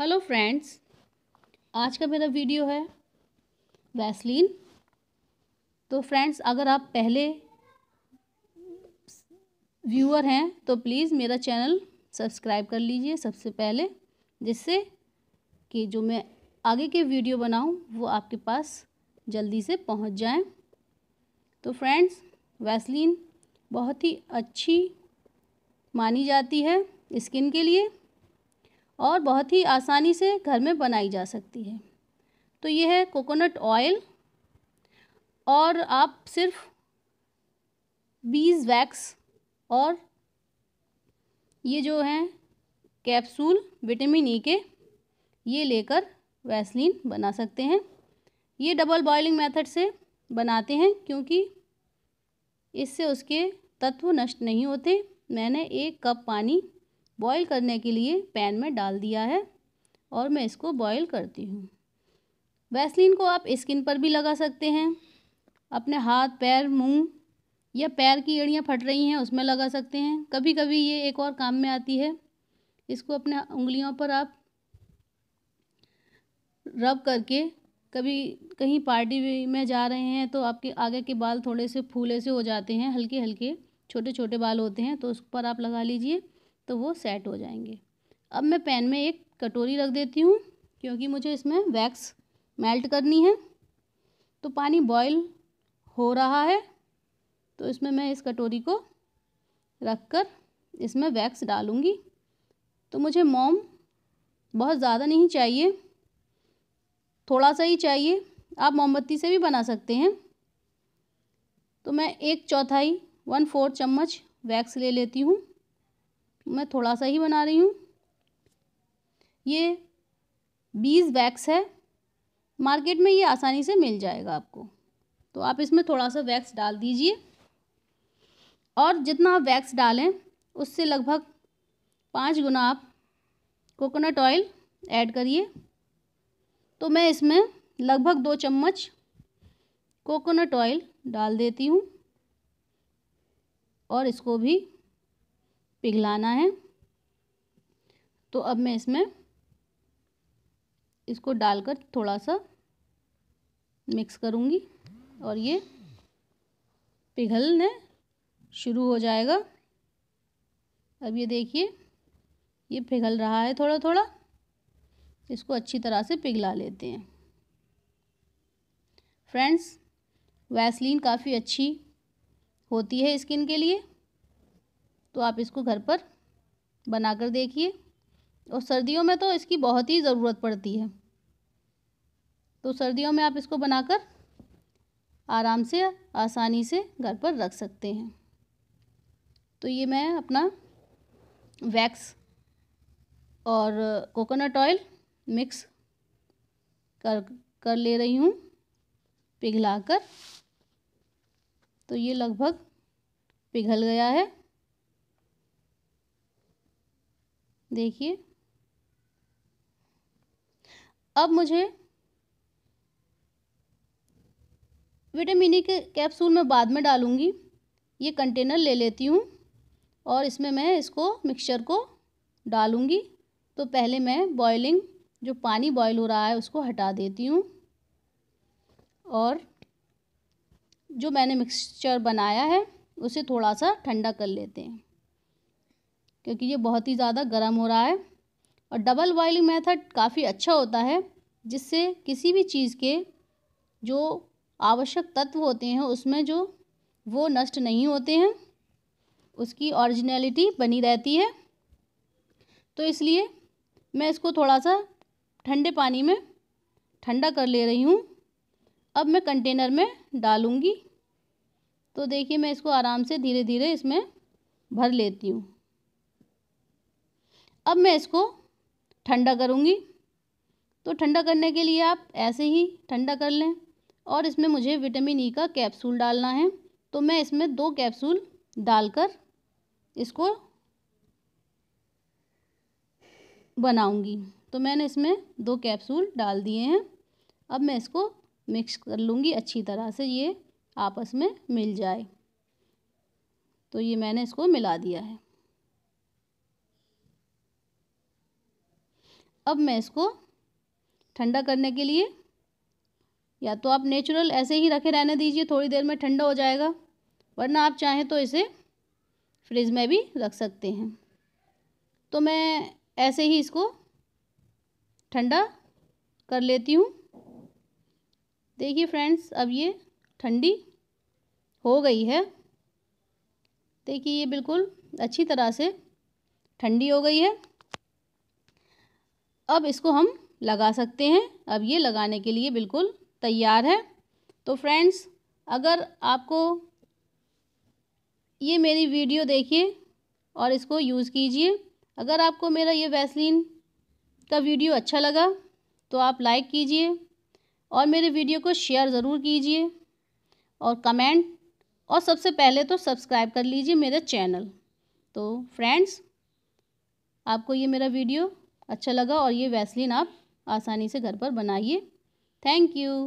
hello friends आज का मेरा वीडियो है वैसलीन तो फ्रेंड्स अगर आप पहले व्यूअर हैं तो प्लीज़ मेरा चैनल सब्सक्राइब कर लीजिए सबसे पहले जिससे कि जो मैं आगे के वीडियो बनाऊं वो आपके पास जल्दी से पहुंच जाए तो फ्रेंड्स वैसलीन बहुत ही अच्छी मानी जाती है स्किन के लिए और बहुत ही आसानी से घर में बनाई जा सकती है तो ये है कोकोनट ऑयल और आप सिर्फ बीज वैक्स और ये जो हैं कैप्सूल विटामिन ई e के ये लेकर वैसलीन बना सकते हैं ये डबल बॉयलिंग मेथड से बनाते हैं क्योंकि इससे उसके तत्व नष्ट नहीं होते मैंने एक कप पानी बॉईल करने के लिए पैन में डाल दिया है और मैं इसको बॉईल करती हूँ वैसलिन को आप स्किन पर भी लगा सकते हैं अपने हाथ पैर मुंह या पैर की एड़ियाँ फट रही हैं उसमें लगा सकते हैं कभी कभी ये एक और काम में आती है इसको अपने उंगलियों पर आप रब करके कभी कहीं पार्टी में जा रहे हैं तो आपके आगे के बाल थोड़े से फूले से हो जाते हैं हल्के हल्के छोटे छोटे बाल होते हैं तो उस पर आप लगा लीजिए तो वो सेट हो जाएंगे अब मैं पैन में एक कटोरी रख देती हूँ क्योंकि मुझे इसमें वैक्स मेल्ट करनी है तो पानी बॉयल हो रहा है तो इसमें मैं इस कटोरी को रख कर इसमें वैक्स डालूँगी तो मुझे मोम बहुत ज़्यादा नहीं चाहिए थोड़ा सा ही चाहिए आप मोमबत्ती से भी बना सकते हैं तो मैं एक चौथाई वन फोर्थ चम्मच वैक्स ले लेती हूँ मैं थोड़ा सा ही बना रही हूँ ये बीज वैक्स है मार्केट में ये आसानी से मिल जाएगा आपको तो आप इसमें थोड़ा सा वैक्स डाल दीजिए और जितना आप वैक्स डालें उससे लगभग पाँच गुना आप कोकोनट ऑयल ऐड करिए तो मैं इसमें लगभग दो चम्मच कोकोनट ऑयल डाल देती हूँ और इसको भी पिघलाना है तो अब मैं इसमें इसको डालकर थोड़ा सा मिक्स करूँगी और ये पिघलने शुरू हो जाएगा अब ये देखिए ये पिघल रहा है थोड़ा थोड़ा इसको अच्छी तरह से पिघला लेते हैं फ्रेंड्स वैसलीन काफ़ी अच्छी होती है स्किन के लिए तो आप इसको घर पर बना कर देखिए और सर्दियों में तो इसकी बहुत ही ज़रूरत पड़ती है तो सर्दियों में आप इसको बनाकर आराम से आसानी से घर पर रख सकते हैं तो ये मैं अपना वैक्स और कोकोनट ऑयल मिक्स कर कर ले रही हूँ पिघला कर तो ये लगभग पिघल गया है देखिए अब मुझे विटामिन ई e के कैप्सूल मैं बाद में डालूँगी ये कंटेनर ले लेती हूँ और इसमें मैं इसको मिक्सचर को डालूँगी तो पहले मैं बॉइलिंग जो पानी बॉयल हो रहा है उसको हटा देती हूँ और जो मैंने मिक्सचर बनाया है उसे थोड़ा सा ठंडा कर लेते हैं क्योंकि ये बहुत ही ज़्यादा गर्म हो रहा है और डबल बॉइलिंग मेथड काफ़ी अच्छा होता है जिससे किसी भी चीज़ के जो आवश्यक तत्व होते हैं उसमें जो वो नष्ट नहीं होते हैं उसकी ओरिजिनलिटी बनी रहती है तो इसलिए मैं इसको थोड़ा सा ठंडे पानी में ठंडा कर ले रही हूँ अब मैं कंटेनर में डालूँगी तो देखिए मैं इसको आराम से धीरे धीरे इसमें भर लेती हूँ अब मैं इसको ठंडा करूँगी तो ठंडा करने के लिए आप ऐसे ही ठंडा कर लें और इसमें मुझे विटामिन ई e का कैप्सूल डालना है तो मैं इसमें दो कैप्सूल डालकर इसको बनाऊंगी तो मैंने इसमें दो कैप्सूल डाल दिए हैं अब मैं इसको मिक्स कर लूँगी अच्छी तरह से ये आपस में मिल जाए तो ये मैंने इसको मिला दिया है अब मैं इसको ठंडा करने के लिए या तो आप नेचुरल ऐसे ही रखे रहने दीजिए थोड़ी देर में ठंडा हो जाएगा वरना आप चाहें तो इसे फ्रिज में भी रख सकते हैं तो मैं ऐसे ही इसको ठंडा कर लेती हूँ देखिए फ्रेंड्स अब ये ठंडी हो गई है देखिए ये बिल्कुल अच्छी तरह से ठंडी हो गई है अब इसको हम लगा सकते हैं अब ये लगाने के लिए बिल्कुल तैयार है तो फ्रेंड्स अगर आपको ये मेरी वीडियो देखिए और इसको यूज़ कीजिए अगर आपको मेरा ये वैसलिन का वीडियो अच्छा लगा तो आप लाइक कीजिए और मेरे वीडियो को शेयर ज़रूर कीजिए और कमेंट और सबसे पहले तो सब्सक्राइब कर लीजिए मेरा चैनल तो फ्रेंड्स आपको ये मेरा वीडियो अच्छा लगा और ये वैसलिन आप आसानी से घर पर बनाइए थैंक यू